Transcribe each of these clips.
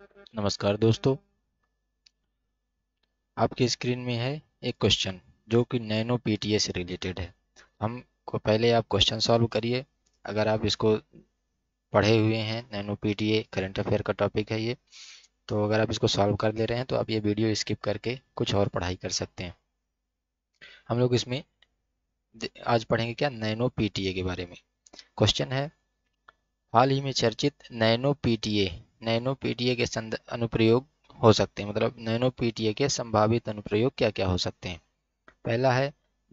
नमस्कार दोस्तों आपकी स्क्रीन में है एक क्वेश्चन जो कि नैनो पीटीए से रिलेटेड है को पहले आप क्वेश्चन सॉल्व करिए अगर आप इसको पढ़े हुए हैं नैनो पीटीए करंट अफेयर का टॉपिक है ये तो अगर आप इसको सॉल्व कर ले रहे हैं तो आप ये वीडियो स्किप करके कुछ और पढ़ाई कर सकते हैं हम लोग इसमें आज पढ़ेंगे क्या नैनो पीटीए के बारे में क्वेश्चन है हाल ही में चर्चित नैनो पीटीए नैनो पीटीए के अनुप्रयोग हो सकते हैं मतलब नैनो पीटीए के संभावित अनुप्रयोग क्या क्या हो सकते हैं पहला है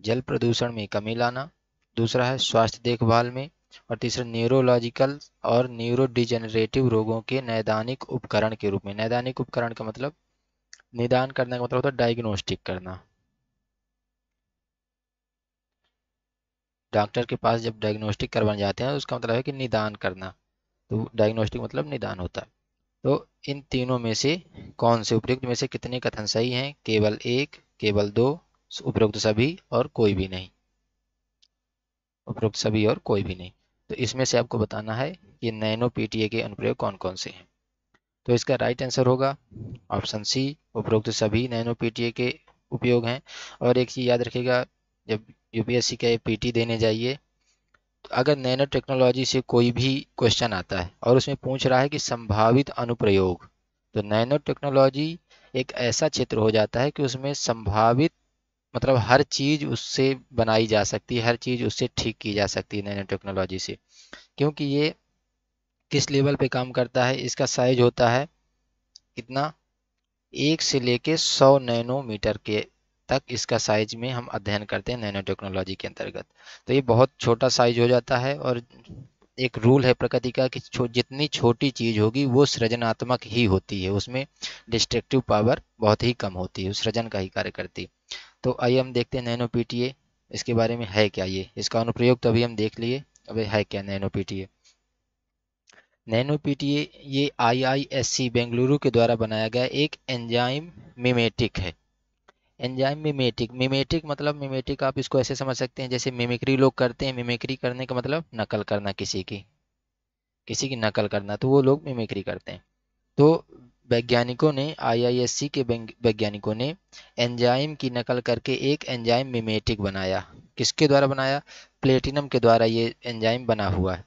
जल प्रदूषण में कमी लाना दूसरा है स्वास्थ्य देखभाल में और तीसरा न्यूरोलॉजिकल और न्यूरोडिजेनरेटिव रोगों के नैदानिक उपकरण के रूप में नैदानिक उपकरण का मतलब निदान करने का मतलब होता है डायग्नोस्टिक करना डॉक्टर के पास जब डायग्नोस्टिक करवाने जाते हैं उसका मतलब है कि निदान करना तो डायग्नोस्टिक मतलब निदान होता है तो इन तीनों में से कौन से उपयुक्त में से कितने कथन सही हैं केवल एक केवल दो उपयुक्त सभी और कोई भी नहीं उपरोक्त सभी और कोई भी नहीं तो इसमें से आपको बताना है कि नैनो पीटीए के अनुप्रयोग कौन कौन से हैं तो इसका राइट आंसर होगा ऑप्शन सी उपरोक्त सभी नैनो पीटीए के उपयोग हैं और एक चीज़ याद रखेगा जब यूपीएससी का पीटी देने जाइए अगर नैनो टेक्नोलॉजी से कोई भी क्वेश्चन आता है और उसमें पूछ रहा है कि संभावित अनुप्रयोग तो नैनो टेक्नोलॉजी एक ऐसा क्षेत्र हो जाता है कि उसमें संभावित मतलब हर चीज़ उससे बनाई जा सकती है हर चीज़ उससे ठीक की जा सकती है नैनो टेक्नोलॉजी से क्योंकि ये किस लेवल पे काम करता है इसका साइज होता है कितना एक से लेके सौ नैनोमीटर के तक इसका साइज में हम अध्ययन करते हैं नैनो टेक्नोलॉजी के अंतर्गत तो ये बहुत छोटा साइज हो जाता है और एक रूल है प्रकृति का कि छो, जितनी छोटी चीज़ होगी वो सृजनात्मक ही होती है उसमें डिस्ट्रक्टिव पावर बहुत ही कम होती है सृजन का ही कार्य करती है तो आइए हम देखते हैं नैनो पीटीए इसके बारे में है क्या ये इसका अनुप्रयोग तो अभी हम देख लिए अब है क्या नैनो पीटीए नैनो पीटीए ये आईआईएससी बेंगलुरु के द्वारा बनाया गया एक एंजाइम मिमेटिक है एंजाइम मिमेटिक मिमेटिक मतलब मिमेटिक आप इसको ऐसे समझ सकते हैं जैसे मिमिक्री लोग करते हैं मिमिक्री करने का मतलब नकल करना किसी की किसी की नकल करना तो वो लोग मिमिक्री करते हैं तो वैज्ञानिकों ने आईआईएससी के वैज्ञानिकों ने एंजाइम की नकल करके एक एंजाइम मिमेटिक बनाया किसके द्वारा बनाया प्लेटिनम के द्वारा ये एंजाइम बना हुआ है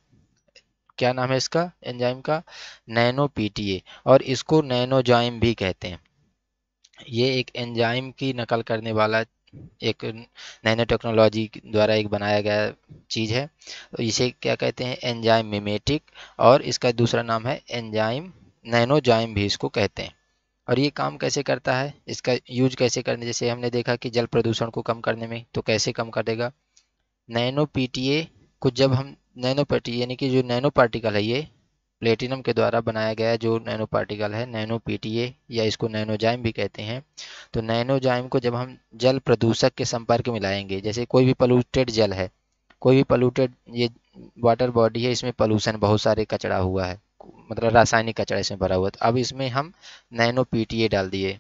क्या नाम है इसका एंजाइम का नैनो पीटीए और इसको नैनोजाइम भी कहते हैं ये एक एंजाइम की नकल करने वाला एक नैनो टेक्नोलॉजी द्वारा एक बनाया गया चीज़ है तो इसे क्या कहते हैं एंजाइम मिमेटिक और इसका दूसरा नाम है एंजाइम नैनोजाइम भी इसको कहते हैं और ये काम कैसे करता है इसका यूज कैसे करने जैसे हमने देखा कि जल प्रदूषण को कम करने में तो कैसे कम करेगा नैनो पीटीए को जब हम नैनो पीटीए यानी कि जो नैनो पार्टिकल है ये प्लेटिनम के द्वारा बनाया गया जो नैनो पार्टिकल है नैनो पीटीए या इसको नैनोजाइम भी कहते हैं तो नैनोजाइम को जब हम जल प्रदूषक के संपर्क में लाएंगे जैसे कोई भी पलूटेड जल है कोई भी पलूटेड ये वाटर बॉडी है इसमें पॉल्यूशन बहुत सारे कचरा हुआ है मतलब रासायनिक कचरा इसमें भरा हुआ है तो अब इसमें हम नैनो पीटीए डाल दिए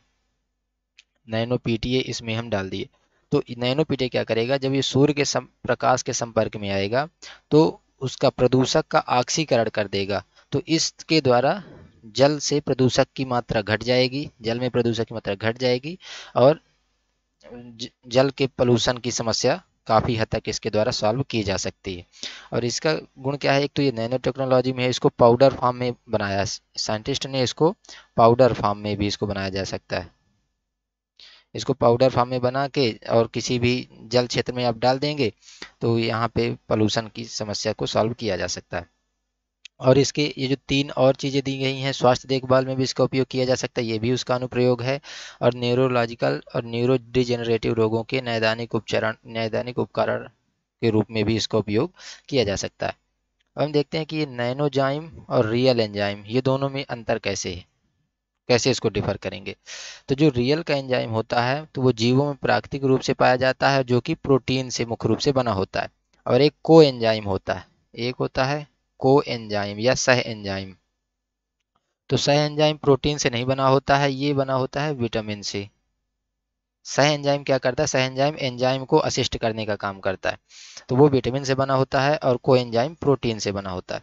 नैनो पीटीए इसमें हम डाल दिए तो नैनो पीटीए क्या करेगा जब ये सूर्य के प्रकाश के संपर्क में आएगा तो उसका प्रदूषक का ऑक्सीकरण कर देगा तो इसके द्वारा जल से प्रदूषक की मात्रा घट जाएगी जल में प्रदूषक की मात्रा घट जाएगी और जल के पलूषण की समस्या काफ़ी हद तक इसके द्वारा सॉल्व की जा सकती है और इसका गुण क्या है एक तो ये नैनो टेक्नोलॉजी में है इसको पाउडर फॉर्म में बनाया साइंटिस्ट ने इसको पाउडर फॉर्म में भी इसको बनाया जा सकता है इसको पाउडर फॉर्म में बना के और किसी भी जल क्षेत्र में आप डाल देंगे तो यहाँ पे पॉल्यूशन की समस्या को सॉल्व किया जा सकता है और इसके ये जो तीन और चीज़ें दी गई हैं स्वास्थ्य देखभाल में भी इसका उपयोग किया जा सकता है ये भी उसका अनुप्रयोग है और न्यूरोलॉजिकल और न्यूरो डिजेनरेटिव रोगों के नैदानिक उपचरण नैदानिक उपकरण के रूप में भी इसका उपयोग किया जा सकता है अब हम देखते हैं कि ये नैनोजाइम और रियल एंजाइम ये दोनों में अंतर कैसे है कैसे इसको डिफर करेंगे तो जो रियल का एंजाइम होता है तो वो जीवों में प्राकृतिक रूप से पाया जाता है जो कि प्रोटीन से मुख्य रूप से बना होता है और एक को एंजाइम होता है एक होता है को एंजाइम या सह एंजाइम तो सह एंजाइम प्रोटीन से नहीं बना होता है ये बना होता है विटामिन से सह एंजाइम क्या करता है सह एंजाइम एंजाइम को असिस्ट करने का काम करता है तो वो विटामिन से बना होता है और को एंजाइम प्रोटीन से बना होता है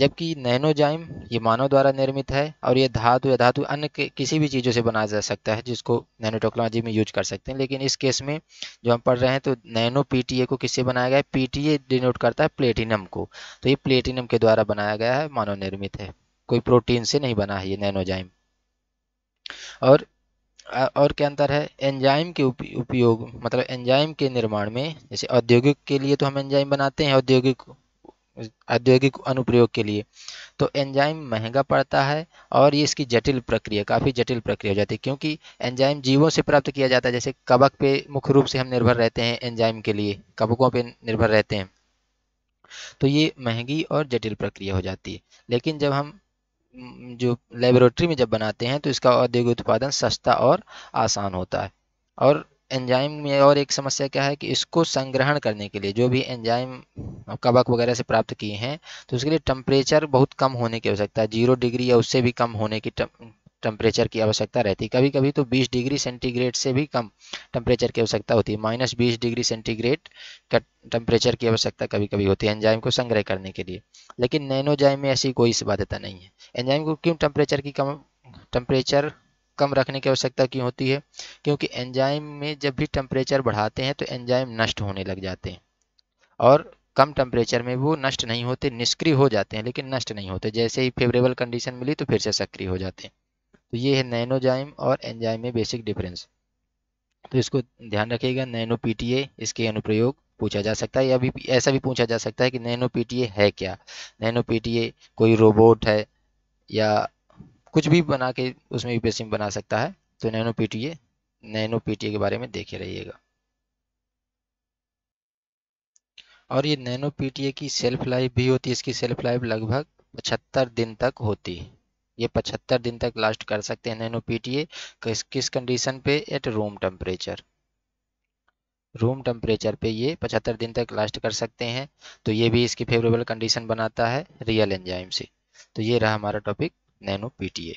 जबकि नैनोजाइम ये मानव द्वारा निर्मित है और ये धातु या धातु अन्य किसी भी चीज़ों से बनाया जा सकता है जिसको नैनो टेक्नोलॉजी में यूज कर सकते हैं लेकिन इस केस में जो हम पढ़ रहे हैं तो नैनो पीटीए को किससे बनाया गया है पीटीए डिनोट करता है प्लेटिनम को तो ये प्लेटिनम के द्वारा बनाया गया है मानव निर्मित है कोई प्रोटीन से नहीं बना है ये नैनोजाइम और और क्या अंतर है एंजाइम के उपयोग मतलब एंजाइम के निर्माण में जैसे औद्योगिक के लिए तो हम एंजाइम बनाते हैं औद्योगिक औद्योगिक अनुप्रयोग के लिए तो एंजाइम महंगा पड़ता है और ये इसकी जटिल प्रक्रिया काफ़ी जटिल प्रक्रिया हो जाती है क्योंकि एंजाइम जीवों से प्राप्त किया जाता है जैसे कबक पे मुख्य रूप से हम निर्भर रहते हैं एंजाइम के लिए कबकों पे निर्भर रहते हैं तो ये महंगी और जटिल प्रक्रिया हो जाती है लेकिन जब हम जो लेबोरेटरी में जब बनाते हैं तो इसका औद्योगिक उत्पादन सस्ता और आसान होता है और एंजाइम में और एक समस्या क्या है कि इसको संग्रहण करने के लिए जो भी एंजाइम कबक वगैरह से प्राप्त किए हैं तो उसके लिए टेम्परेचर बहुत कम होने की आवश्यकता है जीरो डिग्री या उससे भी कम होने की टेम्परेचर की आवश्यकता रहती है कभी कभी तो 20 डिग्री सेंटीग्रेड से भी कम टेम्परेचर की आवश्यकता होती है माइनस बीस डिग्री सेंटीग्रेड का टेम्परेचर की आवश्यकता कभी कभी होती है एंजाइम को संग्रह करने के लिए लेकिन नैनोजाइम में ऐसी कोई बाध्यता नहीं है एंजाइम को क्यों टेम्परेचर की कम टेम्परेचर कम रखने की आवश्यकता क्यों होती है क्योंकि एंजाइम में जब भी टेम्परेचर बढ़ाते हैं तो एंजाइम नष्ट होने लग जाते हैं और कम टेम्परेचर में वो नष्ट नहीं होते निष्क्रिय हो जाते हैं लेकिन नष्ट नहीं होते जैसे ही फेवरेबल कंडीशन मिली तो फिर से सक्रिय हो जाते हैं तो ये है नैनोजाइम और एंजाइम में बेसिक डिफरेंस तो इसको ध्यान रखिएगा नैनो पीटीए इसके अनुप्रयोग पूछा जा सकता है या भी ऐसा भी पूछा जा सकता है कि नैनो पीटीए है क्या नैनो पीटीए कोई रोबोट है या कुछ भी बना के उसमें यूपीएससी में बना सकता है तो नैनो पीटीए नैनो पीटीए के बारे में देखे रहिएगा और ये नैनो पीटीए की सेल्फ लाइफ भी होती है इसकी सेल्फ लाइफ लगभग पचहत्तर दिन तक होती है ये 75 दिन तक लास्ट कर सकते हैं नैनो पीटीए किस किस कंडीशन पे at room temperature room temperature पे ये 75 दिन तक लास्ट कर सकते हैं तो ये भी इसकी फेवरेबल कंडीशन बनाता है रियल एंजाइम से तो ये रहा हमारा टॉपिक nano PTA.